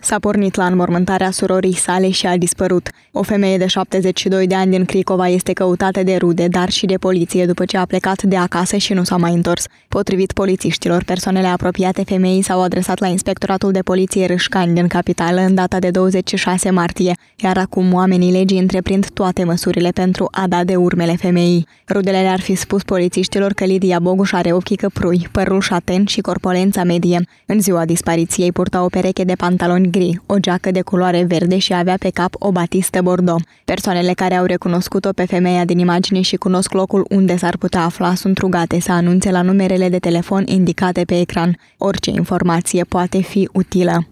S-a pornit la înmormântarea surorii sale și a dispărut. O femeie de 72 de ani din Cricova este căutată de rude, dar și de poliție după ce a plecat de acasă și nu s-a mai întors. Potrivit polițiștilor, persoanele apropiate femeii s-au adresat la Inspectoratul de Poliție Râșcani din capitală în data de 26 martie, iar acum oamenii legii întreprind toate măsurile pentru a da de urmele femeii. Rudele le-ar fi spus polițiștilor că Lidia Boguș are ochii căprui, părul șaten și corpolența medie. În ziua dispariției purta o pereche de pantaloni gri, o geacă de culoare verde și avea pe cap o batistă bordo. Persoanele care au recunoscut-o pe femeia din imagine și cunosc locul unde s-ar putea afla sunt rugate să anunțe la numerele de telefon indicate pe ecran. Orice informație poate fi utilă.